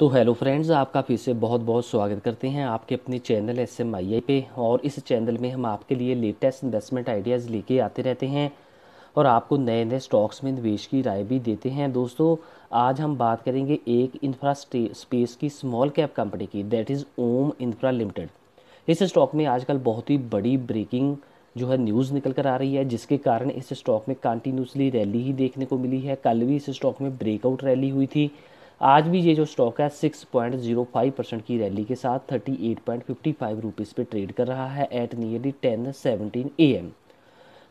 तो hello friends आपका फिर से बहुत बहुत स्वागत करते हैं आपके अपने channel S M I I पे और इस चैनल में हम आपके लिए लेटेस्ट इन्वेस्टमेंट आइडियाज़ लेके आते रहते हैं और आपको नए नए स्टॉक्स में निवेश की राय भी देते हैं दोस्तों आज हम बात करेंगे एक इंफ्रा स्पेस की स्मॉल कैप कंपनी की that is Om infra limited इस स्टॉक में आजकल बहुत ही बड़ी ब्रेकिंग जो है न्यूज़ निकल कर आ रही है जिसके कारण इस स्टॉक में कंटिन्यूसली रैली ही देखने को मिली है कल भी इस स्टॉक में ब्रेकआउट रैली हुई थी आज भी ये जो स्टॉक है 6.05 परसेंट की रैली के साथ 38.55 रुपीस पे ट्रेड कर रहा है एट नियरली 10:17 एम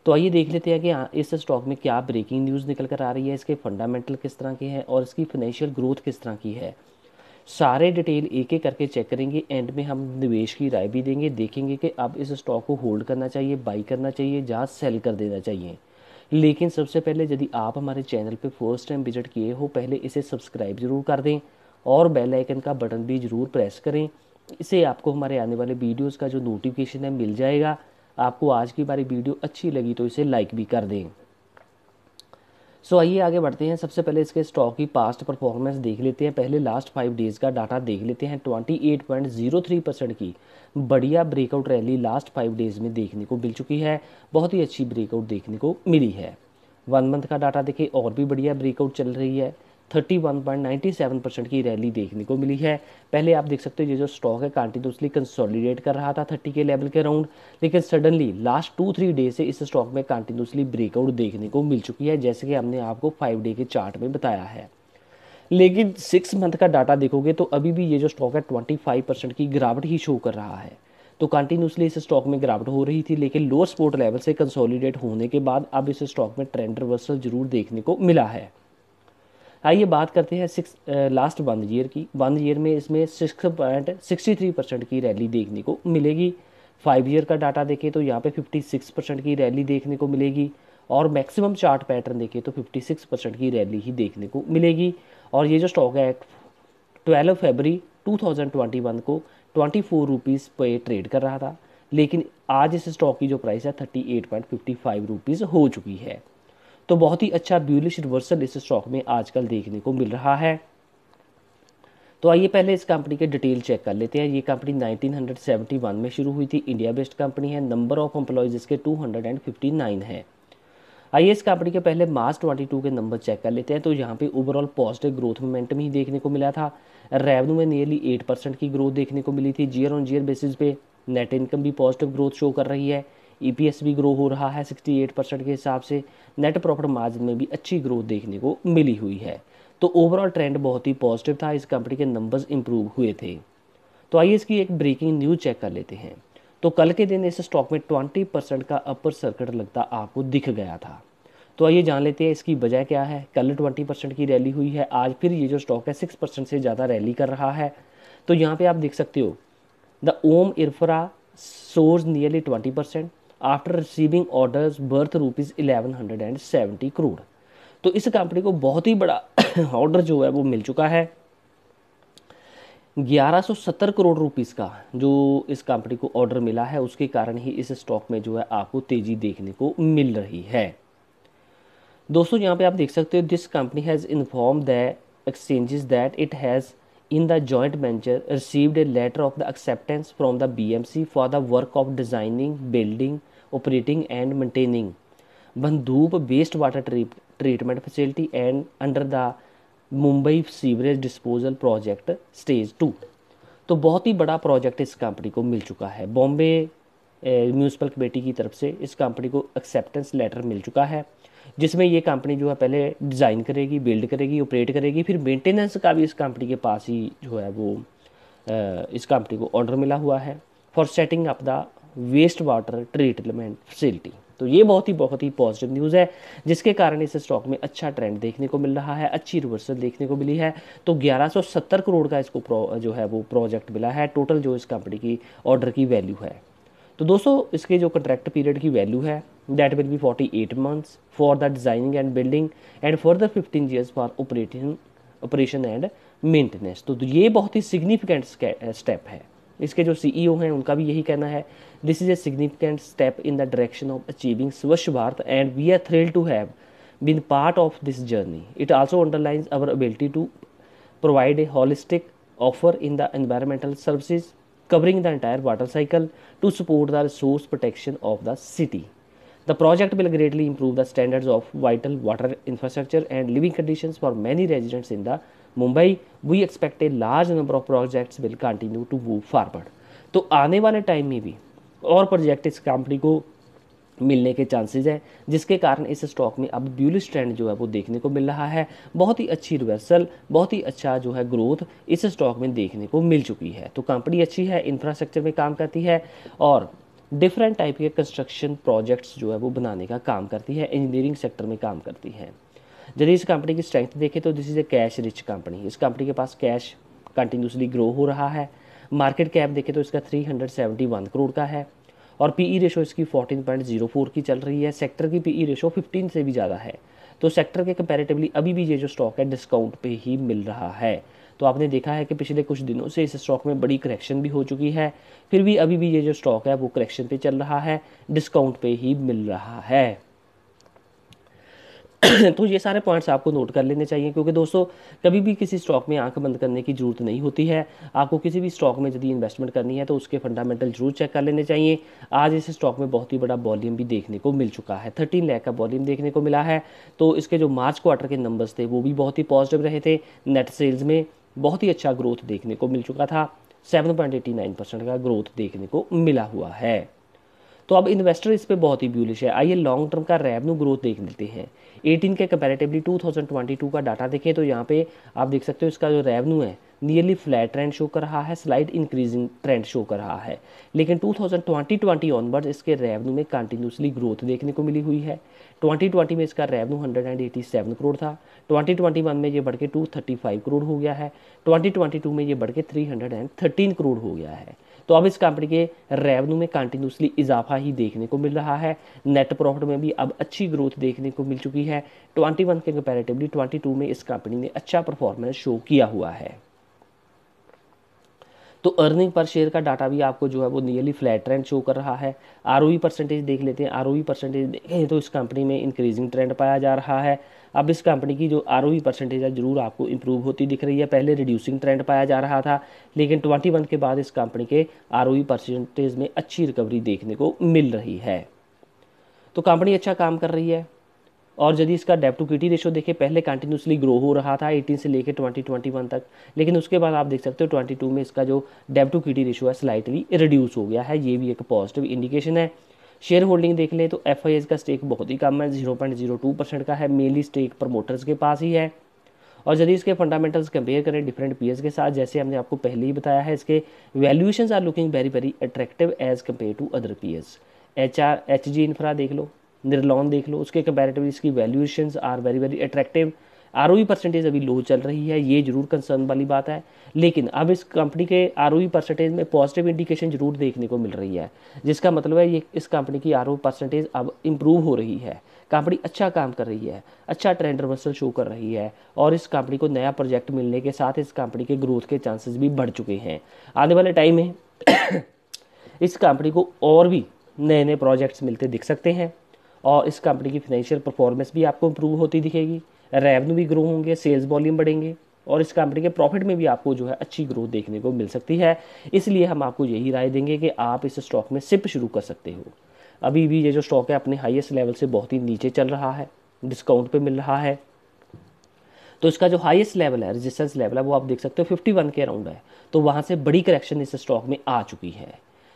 तो आइए देख लेते हैं कि इस स्टॉक में क्या ब्रेकिंग न्यूज़ निकल कर आ रही है इसके फंडामेंटल किस तरह के हैं और इसकी फाइनेंशियल ग्रोथ किस तरह की है सारे डिटेल एक एक करके चेक करेंगे एंड में हम निवेश की राय भी देंगे देखेंगे कि अब इस स्टॉक को होल्ड करना चाहिए बाई करना चाहिए जहाँ सेल कर देना चाहिए लेकिन सबसे पहले यदि आप हमारे चैनल पर फर्स्ट टाइम विजिट किए हो पहले इसे सब्सक्राइब ज़रूर कर दें और बेल आइकन का बटन भी ज़रूर प्रेस करें इससे आपको हमारे आने वाले वीडियोज़ का जो नोटिफिकेशन है मिल जाएगा आपको आज की हमारी वीडियो अच्छी लगी तो इसे लाइक भी कर दें सो आइए आगे बढ़ते हैं सबसे पहले इसके स्टॉक की पास्ट परफॉर्मेंस देख लेते हैं पहले लास्ट फाइव डेज़ का डाटा देख लेते हैं twenty eight point zero three percent की बढ़िया breakout rally last five days में देखने को मिल चुकी है बहुत ही अच्छी ब्रेकआउट देखने को मिली है वन मंथ का डाटा देखिए और भी बढ़िया ब्रेकआउट चल रही है 31.97 परसेंट की रैली देखने को मिली है पहले आप देख सकते हो ये जो स्टॉक है कंटिन्यूसली तो कंसोलिडेट कर रहा था 30 के लेवल के अराउंड लेकिन suddenly last two three day से इस स्टॉक में कंटिन्यूसली तो ब्रेकआउट देखने को मिल चुकी है जैसे कि हमने आपको फाइव डे के चार्ट में बताया है लेकिन सिक्स मंथ का डाटा देखोगे तो अभी भी ये जो स्टॉक है ट्वेंटी फाइव परसेंट की गिरावट ही शो कर रहा है तो कंटिन्यूसली इस स्टॉक में गिरावट हो रही थी लेकिन लोअर स्पोर्ट लेवल से कंसोलिडेट होने के बाद अब इस स्टॉक में ट्रेंड रिवर्सल जरूर देखने को मिला है आइए बात करते हैं सिक्स लास्ट वन ईयर की वन ईयर में इसमें six point sixty three percent की रैली देखने को मिलेगी फाइव ईयर का डाटा देखें तो यहाँ पे फिफ्टी सिक्स परसेंट की रैली देखने को मिलेगी और मैक्सिमम चार्ट पैटर्न देखें तो फिफ्टी सिक्स परसेंट की रैली ही देखने को मिलेगी और ये जो स्टॉक है twelve February two thousand twenty one को ट्वेंटी फोर रुपीज़ पर ट्रेड कर रहा था लेकिन आज इस स्टॉक की जो प्राइस है thirty eight point fifty five rupees हो चुकी है तो बहुत ही अच्छा ब्यूलिश रिवर्सल इस स्टॉक में आजकल देखने को मिल रहा है तो आइए पहले इस कंपनी के डिटेल चेक कर लेते हैं ये कंपनी 1971 में शुरू हुई थी इंडिया बेस्ड कंपनी है नंबर ऑफ एम्प्लॉयज़ इसके 259 है आइए इस कंपनी के पहले मार्च 22 के नंबर चेक कर लेते हैं तो यहाँ पे ओवरऑल पॉजिटिव ग्रोथ मोमेंटम ही देखने को मिला था रेवेन्यू में नियरली 8 परसेंट की ग्रोथ देखने को मिली थी जीयर ऑन जीयर बेसिस पे नेट इनकम भी पॉजिटिव ग्रोथ शो कर रही है ई e भी ग्रो हो रहा है 68 परसेंट के हिसाब से नेट प्रॉफिट मार्जिन में भी अच्छी ग्रोथ देखने को मिली हुई है तो ओवरऑल ट्रेंड बहुत ही पॉजिटिव था इस कंपनी के नंबर्स इंप्रूव हुए थे तो आइए इसकी एक ब्रेकिंग न्यूज चेक कर लेते हैं तो कल के दिन इस स्टॉक में ट्वेंटी परसेंट का अपर सर्किट लगता आपको दिख गया था तो आइए जान लेते हैं इसकी वजह क्या है कल ट्वेंटी परसेंट की रैली हुई है आज फिर ये जो स्टॉक है सिक्स परसेंट से ज़्यादा रैली कर रहा है तो यहाँ पर आप देख सकते हो the Om infra soars nearly twenty percent after receiving orders worth rupees eleven hundred and seventy crore तो इस कंपनी को बहुत ही बड़ा ऑर्डर जो है वो मिल चुका है 1170 करोड़ रुपीस का जो इस कंपनी को ऑर्डर मिला है उसके कारण ही इस स्टॉक में जो है आपको तेज़ी देखने को मिल रही है दोस्तों यहाँ पे आप देख सकते हो this company has inform the exchanges that it has in the joint venture received a letter of the acceptance from the BMC for the work of designing building operating and maintaining Bhandup waste water tree treatment facility and under the Mumbai sewerage disposal project stage two तो बहुत ही बड़ा project इस company को मिल चुका है Bombay municipal committee की तरफ से इस कंपनी को एक्सेप्टेंस लेटर मिल चुका है जिसमें ये कंपनी जो है पहले डिज़ाइन करेगी बिल्ड करेगी ऑपरेट करेगी फिर मेंटेनेंस का भी इस कंपनी के पास ही जो है वो इस कंपनी को ऑर्डर मिला हुआ है for setting up the waste water treatment facility तो ये बहुत ही बहुत ही पॉजिटिव न्यूज़ है जिसके कारण इस स्टॉक में अच्छा ट्रेंड देखने को मिल रहा है अच्छी रिवर्सल देखने को मिली है तो 1170 करोड़ का इसको जो है वो प्रोजेक्ट मिला है टोटल जो इस कंपनी की ऑर्डर की वैल्यू है तो दोस्तों इसके जो कंट्रैक्ट पीरियड की वैल्यू है that will be 48 months for the designing and building and further 15 years for operating operation and maintenance तो ये बहुत ही सिग्निफिकेंट स्टेप है इसके जो सी e हैं उनका भी यही कहना है this is a significant step in the direction of achieving Swachh Bharat and we are thrill to have been part of this journey it also underlines our ability to provide a holistic offer in the environmental services covering the entire water cycle to support the resource protection of the city the project will greatly improve the standards of vital water infrastructure and living condition for many residents in the Mumbai we expect a large number of projects will continue to move forward तो आने वाले time में भी और project इस company को मिलने के चांसेस हैं जिसके कारण इस स्टॉक में अब ब्यूलिश ट्रेंड जो है वो देखने को मिल रहा है बहुत ही अच्छी रिवर्सल बहुत ही अच्छा जो है ग्रोथ इस स्टॉक में देखने को मिल चुकी है तो कंपनी अच्छी है इंफ्रास्ट्रक्चर में काम करती है और डिफरेंट टाइप के कंस्ट्रक्शन प्रोजेक्ट्स जो है वो बनाने का काम करती है इंजीनियरिंग सेक्टर में काम करती है यदि इस कंपनी की स्ट्रेंथ देखें तो this is a cash rich company इस कंपनी के पास कैश कंटिन्यूसली ग्रो हो रहा है मार्केट कैप देखें तो इसका 371 करोड़ का है और पीई रेशो e इसकी 14.04 की चल रही है सेक्टर की पीई रेशो 15 से भी ज़्यादा है तो सेक्टर के कंपैरेटिवली अभी भी ये जो स्टॉक है डिस्काउंट पे ही मिल रहा है तो आपने देखा है कि पिछले कुछ दिनों से इस स्टॉक में बड़ी करेक्शन भी हो चुकी है फिर भी अभी भी ये जो स्टॉक है वो करेक्शन पे चल रहा है डिस्काउंट पे ही मिल रहा है तो ये सारे पॉइंट्स आपको नोट कर लेने चाहिए क्योंकि दोस्तों कभी भी किसी स्टॉक में आंख बंद करने की ज़रूरत नहीं होती है आपको किसी भी स्टॉक में यदि इन्वेस्टमेंट करनी है तो उसके फंडामेंटल जरूर चेक कर लेने चाहिए आज इस स्टॉक में बहुत ही बड़ा वॉल्यूम भी देखने को मिल चुका है थर्टीन लैख का वॉल्यूम देखने को मिला है तो इसके जो मार्च क्वार्टर के नंबर्स थे वो भी बहुत ही पॉजिटिव रहे थे नेट सेल्स में बहुत ही अच्छा ग्रोथ देखने को मिल चुका था नाइन परसेंट का ग्रोथ देखने को मिला हुआ है तो अब इन्वेस्टर इस पर बहुत ही ब्यूलिश है आइए लॉन्ग टर्म का रेवन्यू ग्रोथ देख लेते हैं एटीन के कंपेरेटिवली टू का डाटा देखें तो यहाँ पे आप देख सकते हो इसका जो रेवन्यू है नियरली फ्लैट ट्रेंड शो कर रहा है स्लाइड इंक्रीजिंग ट्रेंड शो कर रहा है लेकिन 2020 थाउजेंड ऑनवर्ड्स इसके रेवेन्यू में कंटिन्यूसली ग्रोथ देखने को मिली हुई है 2020 में इसका रेवेन्यू 187 करोड़ था 2021 में ये बढ़ के 235 करोड़ हो गया है 2022 में ये बढ़ के 313 करोड़ हो गया है तो अब इस कंपनी के रेवेन्यू में कंटिन्यूसली इजाफा ही देखने को मिल रहा है नेट प्रॉफिट में भी अब अच्छी ग्रोथ देखने को मिल चुकी है 21 के कंपैरेटिवली 22 में इस कंपनी ने अच्छा परफॉर्मेंस शो किया हुआ है तो अर्निंग पर शेयर का डाटा भी आपको जो है वो नियरली फ्लैट ट्रेंड शो कर रहा है आर परसेंटेज e देख लेते हैं आर परसेंटेज e देखें तो इस कंपनी में इंक्रीजिंग ट्रेंड पाया जा रहा है अब इस कंपनी की जो आर परसेंटेज e है जरूर आपको इंप्रूव होती दिख रही है पहले रिड्यूसिंग ट्रेंड पाया जा रहा था लेकिन ट्वेंटी के बाद इस कंपनी के आर परसेंटेज में अच्छी रिकवरी देखने को मिल रही है तो कंपनी अच्छा काम कर रही है और यदि इसका डेप टू किटी रेशो देखें पहले कंटिन्यूसली ग्रो हो रहा था 18 से लेकर 2021 तक लेकिन उसके बाद आप देख सकते हो 22 में इसका जो डेप टू किटी रेशो है स्लाइटली रिड्यूस हो गया है ये भी एक पॉजिटिव इंडिकेशन है शेयर होल्डिंग देख लें तो एफ का स्टेक बहुत ही कम है जीरो का है मेनली स्टेक प्रमोटर्स के पास ही है और यदि इसके फंडामेंटल्स कंपेयर करें डिफरेंट पीएस के साथ जैसे हमने आपको पहले ही बताया है इसके valuations are looking very very attractive as compare to other peers H R H G infra देख लो निर्लॉन देख लो उसके कंपेरेटिव इसकी valuation are very very attractive are percentage अभी लो चल रही है ये जरूर कंसर्न वाली बात है लेकिन अब इस कंपनी के आर परसेंटेज e में पॉजिटिव इंडिकेशन जरूर देखने को मिल रही है जिसका मतलब है ये इस कंपनी की आर परसेंटेज e अब इम्प्रूव हो रही है कंपनी अच्छा काम कर रही है अच्छा ट्रेंड रिवर्सल शो कर रही है और इस कंपनी को नया प्रोजेक्ट मिलने के साथ इस कंपनी के ग्रोथ के चांसेस भी बढ़ चुके हैं आने वाले टाइम में इस कंपनी को और भी नए नए प्रोजेक्ट्स मिलते दिख सकते हैं और इस कंपनी की फाइनेंशियल परफॉर्मेंस भी आपको इम्प्रूव होती दिखेगी रेवेन्यू भी ग्रो होंगे सेल्स वॉल्यूम बढ़ेंगे और इस कंपनी के प्रॉफिट में भी आपको जो है अच्छी ग्रोथ देखने को मिल सकती है इसलिए हम आपको यही राय देंगे कि आप इस स्टॉक में सिप शुरू कर सकते हो अभी भी ये जो स्टॉक है अपने हाईएस्ट लेवल से बहुत ही नीचे चल रहा है डिस्काउंट पे मिल रहा है तो इसका जो हाईएस्ट लेवल है रेजिस्टेंस लेवल है वो आप देख सकते हो फिफ्टी के अराउंड है तो वहाँ से बड़ी करेक्शन इस स्टॉक में आ चुकी है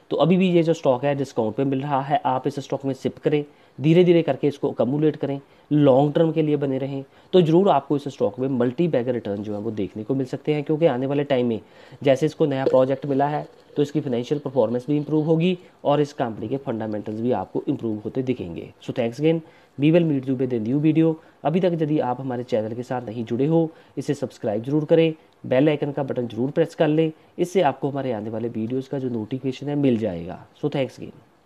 तो अभी भी ये जो स्टॉक है डिस्काउंट पर मिल रहा है आप इस स्टॉक में सिप करें धीरे धीरे करके इसको अकमुलेट करें लॉन्ग टर्म के लिए बने रहें तो ज़रूर आपको इस स्टॉक में मल्टी बैगर रिटर्न जो है वो देखने को मिल सकते हैं क्योंकि आने वाले टाइम में जैसे इसको नया प्रोजेक्ट मिला है तो इसकी फाइनेंशियल परफॉर्मेंस भी इंप्रूव होगी और इस कंपनी के फंडामेंटल्स भी आपको इंप्रूव होते दिखेंगे so thanks again we will meet you with a new video अभी तक यदि आप हमारे चैनल के साथ नहीं जुड़े हो इसे सब्सक्राइब जरूर करें बेल आइकन का बटन जरूर प्रेस कर लें इससे आपको हमारे आने वाले वीडियोज़ का जो नोटिफिकेशन है मिल जाएगा सो थैंक्स अगेन